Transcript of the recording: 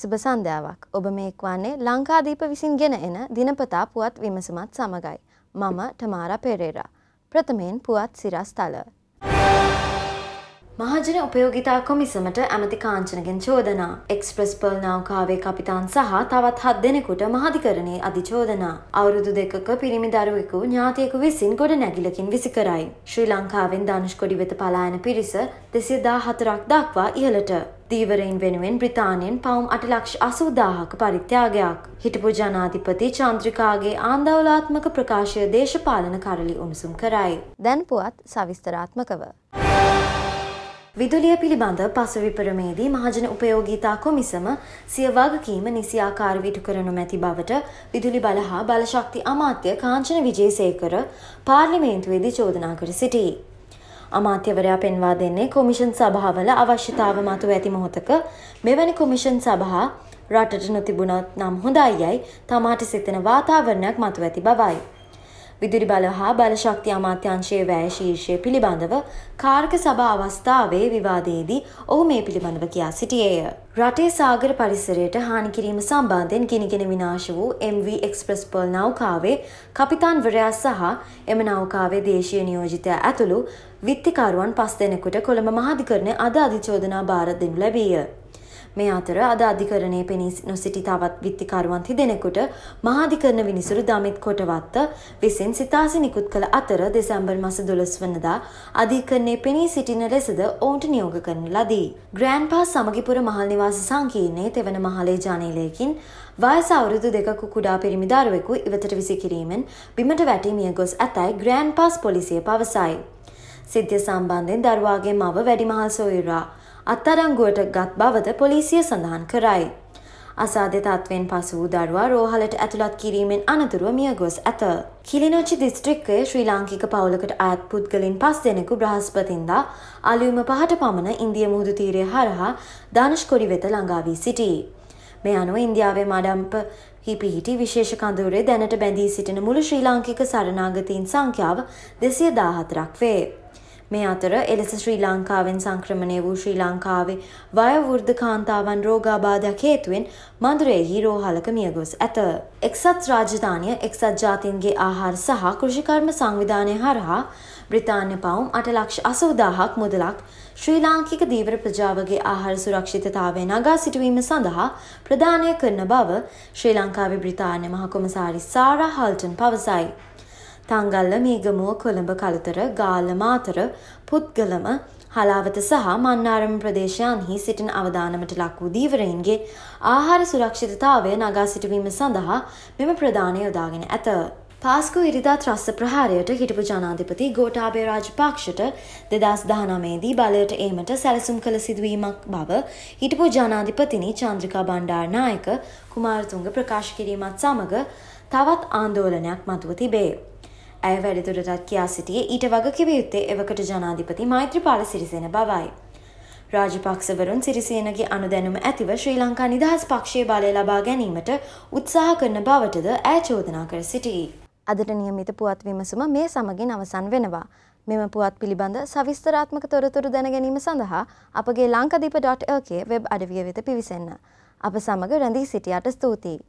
සුබ සන්ධ්‍යාවක් ඔබ මේක්වන්නේ ලංකාදීප විසින් ගෙන එන දිනපතා පුවත් විමසමත් සමඟයි. මම ටමාරා පෙරේරා. ප්‍රථමයෙන් පුවත් සිරස්තල. මහජන උපයෝගිතා කොමිසමට ඇමති කාංචනගෙන් චෝදනා එක්ස්ප්‍රස් පල් නෞකාවේ කපිතාන් සහ තවත් හත් දෙනෙකුට මහධිකරණයේ අධිචෝදනා අවුරුදු දෙකක පිරිමි දරුවෙකු ඥාතියෙකු විසින් ගොඩ නැගිලකින් විසිකරයි ශ්‍රී ලංකාවෙන් ධනුෂ්කොඩි වෙත පලායන පිරිස දෙසේ දා හතරක් දක්වා ඉහළට දීවරයින් වෙනුවෙන් බ්‍රතාානයෙන් පවුම් අටලක්ෂ අසූදාහක පරිත්‍යාගයක් හිටපු ජනාධිපති චන්ත්‍රිකාගේ ආන්දවලාත්මක ප්‍රකාශය දේශපාලන කරලි උණුසුම් කරයි. දැන් පුවත් සවිස්තරාත්මකව. විදුලිය පිළිබඳ පසවිපරමේදී මහජන උපයෝගීතා කොමිසම සිය වගකීම නිසි ආකාරව ඉටු කරනු මැති බවට විදුලි බල හා බලශක්ති අමාත්‍ය කාංචන විජේසේකර පාර්ලිමේන්තුවේදී චෝදනා කර සිටී. අමාත්‍යවරයා පෙන්වා දෙන්නේ කොමිෂන් සභාවල අවශ්‍යතාව මතු ඇති මොහොතක මෙවැනි කොමිෂන් සභහා රටට නොතිබුණොත් නම් හොඳයි යයි තමාට සිතන වාතාවරණයක් මතු ඇති බවයි. විදුලි බල හා බලශක්ති අමාත්‍යංශයේ වැය ශීර්ෂය පිළිබඳව කාර්ක සභා අවස්ථාවේ විවාදයේදී ඔහු මේ පිළිබඳව කියා සිටියේය. රටේ සාගර පරිසරයට හානි කිරීම සම්බන්ධයෙන් ගිනිගෙන විනාශ වූ MV එක්ස්ප්‍රස් පර්ල් නෞකාවේ කපිතාන්වරයා සහ එම නෞකාවේ දේශීය නියෝජිතය ඇතුළු විත්තිකරුවන් පස් දෙනෙකුට කොළඹ මහාධිකරණය අද අධිචෝදනා භාර දෙනු ලැබීය. මේ අතර අද අධිකරණය පෙනී නොසිටි තවත් විත්තිකරුවන් තිදෙනෙකුට මහාධිකරණ විනිසුරු දමිත් කොටවත්ත විසින් සිතාසි නිකුත් කළ අතර දෙසැම්බර් මස දොළොස් වනදා අධිකරණය පෙනී සිටින ලෙසද ඔවුන්ට නියෝග කරන ලදී. ග්‍රෑන් පාස් සමගිපුර මහල් නිවාස සංකීර්ණයේ තෙවන මහලේ ජනේලයකින් වයස අවුරුදු දෙකකු කුඩා පිරිමි දරුවෙකු ඉවතට විසි කිරීමෙන් බිමට වැටි මිය ගොස් ඇතැයි ග්‍රෑන් පාස් පොලිසිය පවසයි. සිද්ධිය සම්බන්ධයෙන් දරුවාගේ මව වැඩිමහල් සොයුරා අත්අඩංගුවට ගත් බවද පොලිසිය සඳහන් කරයි. අසාධ්‍ය තත්ත්වයෙන් පසු වූ දරුවා රෝහලට ඇතුළත් කිරීමෙන් අනතුරුව මිය ගොස් ඇත. කිලිනොච්චි දිස්ත්‍රික්කයේ ශ්‍රී ලාංකික පවුලකට අයත් පුද්ගලින් පස් දෙනෙකු බ්‍රහස්පතින්දා අලියුම පහට පමණ ඉන්දිය මුහුදු තීරය හරහා දානෂ්කොඩි වෙත ළඟා වී සිටී. මේ අනුව ඉන්දියාවේ මඩම්ප හිපිහිටි විශේෂ කඳවුරේ දැනට බැඳී සිටින මුළු ශ්‍රී ලාංකික සරණාගතීන් සංඛ්‍යාව දෙසිය දාහතරක් වේ. මේ අතර එලෙස ශ්‍රී ලංකාවෙන් සංක්‍රමණය වූ ශ්‍රී ලංකාවේ වයවෘද්ධ කාන්තාවන් රෝගාබාධයක් හේතුවෙන් මඳුරෙහි රෝහලක මියගොස් ඇත. එක්සත් රාජධානිය එක්සත් ජාතීන්ගේ ආහාර සහ කෘෂිකර්ම සංවිධානය හරහා බ්‍රිතාන්‍ය පවුම් අට ලක්ෂ අසවදාහක් මුදලක් ශ්‍රී ලාංකික දීවර ප්‍රජාවගේ ආහාර සුරක්ෂිතතාවය නගා සිටුවීම සඳහා ප්‍රදානය කරන බව ශ්‍රී ලංකාවේ බ්‍රිතාන්‍ය මහකොමසාරි සාරා හල්ටන් පවසයි. තංගල්ල මේගමුව කොළඹ කළුතර ගාලමාතර පුද්ගලම හලාවත සහ මන්නාරම ප්‍රදේශයන්හි සිටින අවධානමට ලක් වූ දීවරයින්ගේ ආහාර සුරක්ෂිතතාවය නගා සිටවීම සඳහා මෙම ප්‍රධානය යොදාගෙන ඇත. පාස්කු ඉරිදා ත්‍රස්ස ප්‍රහාරයට හිටපු ජනාධිපති ගෝටාබේ රාජපක්ෂට දෙදස් දානමේදී බලයට ඒමට සැලසුම් කළ සිදුවීමක් බව හිටපු ජනාධිපතිනි චන්ද්‍රිකා බණ්ඩාරනායක කුමාරතුංග ප්‍රකාශ කිරීමත් සමඟ තවත් ආන්දෝලනයක් මතුව තිබේ. ඇය වැඩිදුරටත් කියා සිටියේ ඊට වගකිව යුත්තේ එවකට ජනාධිපති මෛත්‍රපාල සිරිසෙන බවයි. රාජපක්ෂවරුන් සිරිසේනගේ අනුදැනුම ඇතිව ශ්‍රී ලංකා නිදහස් පක්ෂයේ බලය ලබා ගැනීමට උත්සාහ කරන බවටද ඇය චෝදනා කර සිටියි. අදට නියමිත පුවත් විමසුම මේ සමගින් අවසන් වෙනවා. මෙම පුවත් පිළිබඳ සවිස්තරාත්මක තොරතුරු දැනගැනීම සඳහා අපගේ ලංකදීප.ර්කේ වෙබ් අඩවිය වෙත පිවිසන්න. අප සමඟ රැඳී සිටියට ස්තුතියි.